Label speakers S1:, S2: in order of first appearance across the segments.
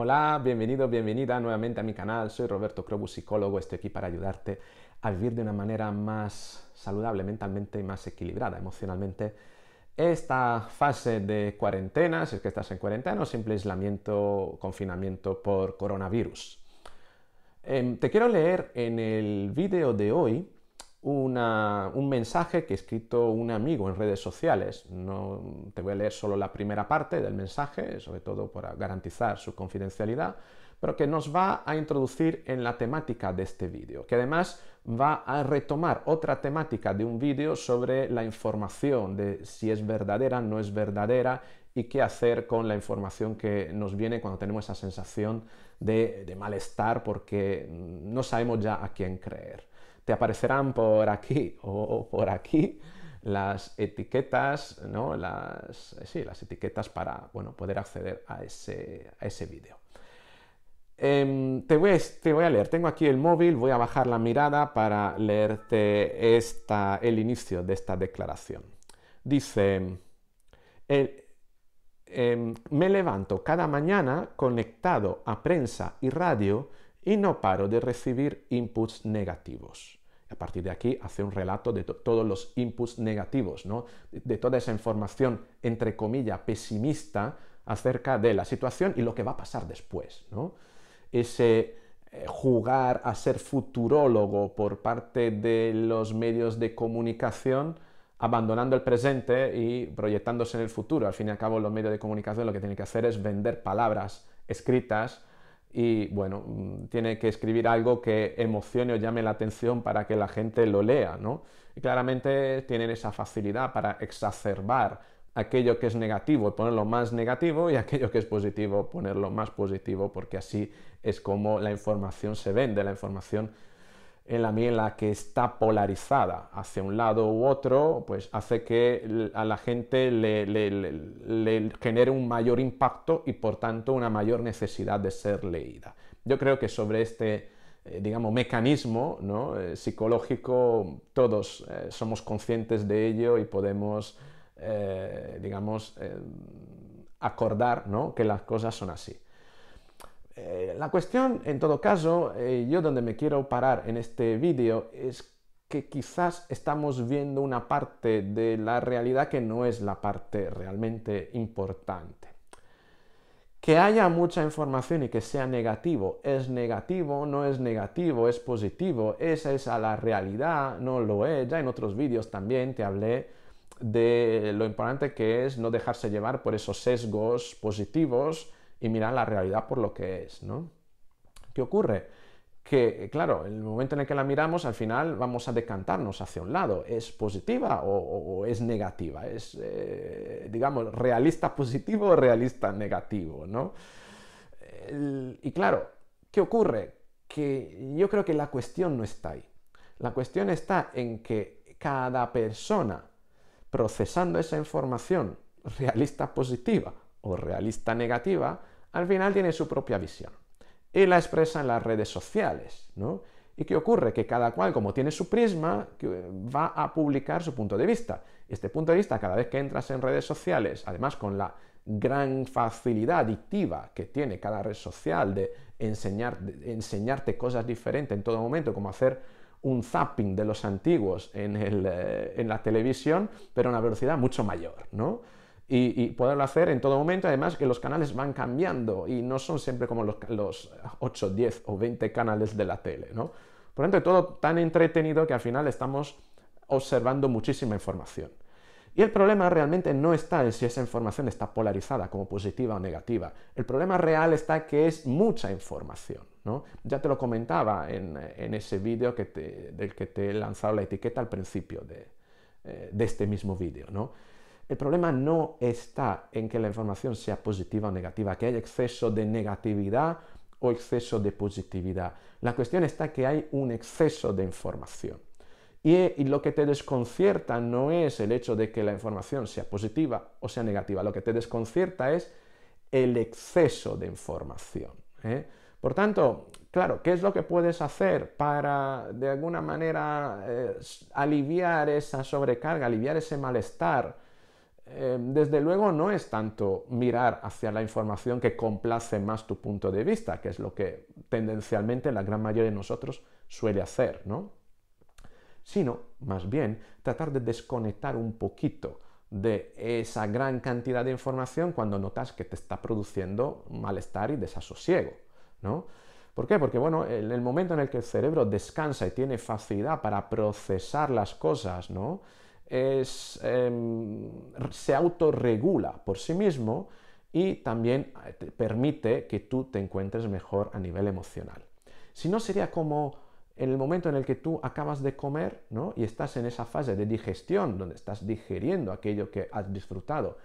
S1: Hola, bienvenido, bienvenida nuevamente a mi canal. Soy Roberto Crobus, psicólogo. Estoy aquí para ayudarte a vivir de una manera más saludable mentalmente y más equilibrada emocionalmente esta fase de cuarentena, si es que estás en cuarentena o simple aislamiento, confinamiento por coronavirus. Em, te quiero leer en el vídeo de hoy un mensaje que ha escrito un amigo en redes sociales. No, te voy a leer solo la primera parte del mensaje, sobre todo para garantizar su confidencialidad, pero que nos va a introducir en la temática de este vídeo, que además va a retomar otra temática de un vídeo sobre la información, de si es verdadera, no es verdadera y qué hacer con la información que nos viene cuando tenemos esa sensación de malestar porque no sabemos ya a quién creer te aparecerán por aquí o por aquí las etiquetas, eh, Las, etiquetas para, poder acceder a ese, a ese vídeo. Em, te, voy a, leer, tengo aquí el móvil, voy a bajar la mirada para leerte el inicio de esta declaración. Dice, em, me levanto cada mañana conectado a prensa y radio y no paro de recibir inputs negativos a partir de aquí hace un relato de todos los inputs negativos, de, toda esa información, entre comillas, pesimista acerca de la situación y lo que va a pasar después. Ese eh, jugar a ser futurólogo por parte de los medios de comunicación, abandonando el presente y proyectándose en el futuro. Al fin y al cabo, los medios de comunicación lo que tienen que hacer es vender palabras escritas y bueno, mm, tiene que escribir algo que emocione o llame la atención para que la gente lo lea, ¿no? Y claramente tienen esa facilidad para exacerbar aquello que es negativo, ponerlo más negativo y aquello que es positivo, ponerlo más positivo, porque así es como la información se vende, la información en la miel la que está polarizada hacia un lado u otro, pues hace que a la gente le, genere un mayor impacto y por tanto una mayor necesidad de ser leída. Yo creo que sobre este, eh, digamos, mecanismo eh, psicológico todos eh, somos conscientes de ello y podemos, digamos, acordar ¿no? que las cosas son así la cuestión, en todo caso, eh, yo donde me quiero parar en este vídeo es que quizás estamos viendo una parte de la realidad que no es la parte realmente importante. Que haya mucha información y que sea negativo, es negativo, no es negativo, es positivo, esa es a la realidad, no lo es. Ya en otros vídeos también te hablé de lo importante que es no dejarse llevar por esos sesgos positivos y mirar la realidad por lo que es, ¿no? ¿Qué ocurre? que, claro, en el momento en el que la miramos, al final vamos a decantarnos hacia un lado. ¿Es positiva o, es negativa? ¿Es, eh, digamos, realista positivo o realista negativo? ¿no? y claro, ¿qué ocurre? Que yo creo que la cuestión no está ahí. La cuestión está en que cada persona procesando esa información realista positiva o realista negativa, al final tiene su propia visión y la expresa en las redes sociales, ¿no? ¿Y qué ocurre? Que cada cual, como tiene su prisma, va a publicar su punto de vista. Este punto de vista, cada vez que entras en redes sociales, además con la gran facilidad adictiva que tiene cada red social de, enseñarte cosas diferentes en todo momento, como hacer un zapping de los antiguos en, eh, en la televisión, pero a una velocidad mucho mayor, ¿no? y, poderlo hacer en todo momento. Además que los canales van cambiando y no son siempre como los, 8, 10 o 20 canales de la tele, ¿no? Por lo tanto, todo tan entretenido que al final estamos observando muchísima información. Y el problema realmente no está en si esa información está polarizada como positiva o negativa. El problema real está que es mucha información. ¿no? Ya te lo comentaba en, ese vídeo del que te he lanzado la etiqueta al principio de, eh, de este mismo vídeo. ¿no? El problema no está en que la información sea positiva o negativa, que hay exceso de negatividad o exceso de positividad. La cuestión está que hay un exceso de información. Y, lo que te desconcierta no es el hecho de que la información sea positiva o sea negativa, lo que te desconcierta es el exceso de información. ¿eh? Por tanto, claro, ¿qué es lo que puedes hacer para de alguna manera eh, aliviar esa sobrecarga, aliviar ese malestar? Eh, desde luego no es tanto mirar hacia la información que complace más tu punto de vista, que es lo que tendencialmente la gran mayoría de nosotros suele hacer, ¿no? Sino, más bien, tratar de desconectar un poquito de esa gran cantidad de información cuando notas que te está produciendo malestar y desasosiego, ¿no? ¿Por qué? Porque, bueno, en el momento en el que el cerebro descansa y tiene facilidad para procesar las cosas, ¿no? es, em, se autorregula por sí mismo y también eh, permite que tú te encuentres mejor a nivel emocional. Si no, sería como en el momento en el que tú acabas de comer ¿no? y estás en esa fase de digestión, donde estás digiriendo aquello que has disfrutado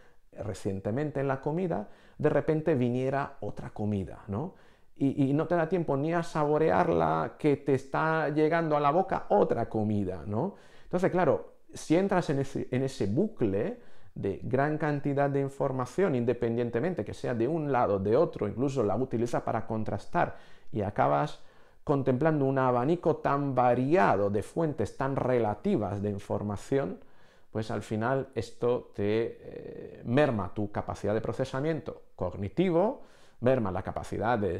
S1: recientemente en la comida, de repente viniera otra comida, ¿no? Y, no te da tiempo ni a saborearla que te está llegando a la boca otra comida, ¿no? Entonces, claro, si entras en ese, bucle de gran cantidad de información, independientemente que sea de un lado, o de otro, incluso la utilizas para contrastar y acabas contemplando un abanico tan variado de fuentes tan relativas de información, pues al final esto te eh, merma tu capacidad de procesamiento cognitivo, merma la capacidad eh,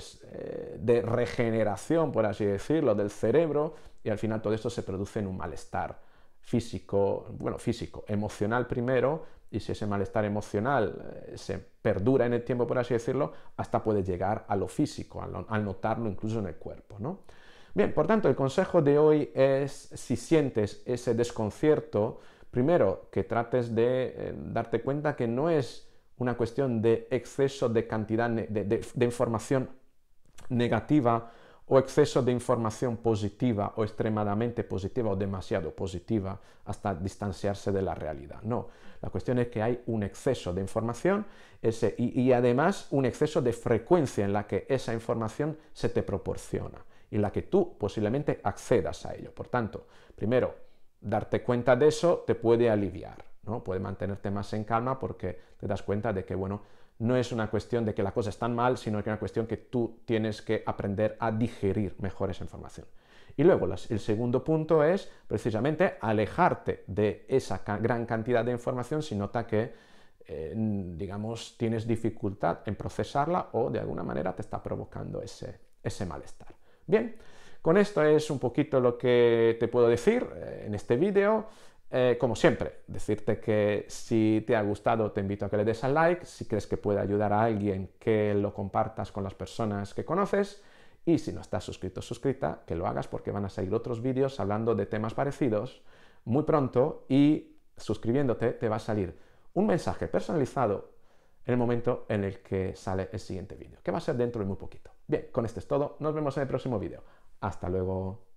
S1: de, regeneración, por así decirlo, del cerebro, y al final todo esto se produce en un malestar físico, bueno, físico, emocional primero, y si ese malestar emocional eh, se perdura en el tiempo, por así decirlo, hasta puede llegar a lo físico, al, notarlo incluso en el cuerpo, ¿no? Bien, por tanto, el consejo de hoy es, si sientes ese desconcierto, primero que trates de eh, darte cuenta que no es una cuestión de exceso de cantidad de información negativa o exceso de información positiva o extremadamente positiva o demasiado positiva hasta distanciarse de la realidad. No, la cuestión es que hay un exceso de información y, y, además un exceso de frecuencia en la que esa información se te proporciona y en la que tú posiblemente accedas a ello. Por tanto, primero, darte cuenta de eso te puede aliviar, ¿no? puede mantenerte más en calma porque te das cuenta de que, bueno, no es una cuestión de que las cosas tan mal, sino que es una cuestión que tú tienes que aprender a digerir mejor esa información. Y luego el segundo punto es precisamente alejarte de esa gran cantidad de información si nota que, eh, digamos, tienes dificultad en procesarla o de alguna manera te está provocando ese, ese malestar. Bien, con esto es un poquito lo que te puedo decir eh, en este vídeo. Eh, como siempre, decirte que si te ha gustado te invito a que le des al like, si crees que puede ayudar a alguien que lo compartas con las personas que conoces y si no estás suscrito o suscrita, que lo hagas porque van a salir otros vídeos hablando de temas parecidos muy pronto y suscribiéndote te va a salir un mensaje personalizado en el momento en el que sale el siguiente vídeo, que va a ser dentro de muy poquito. Bien, con esto es todo, nos vemos en el próximo vídeo. Hasta luego.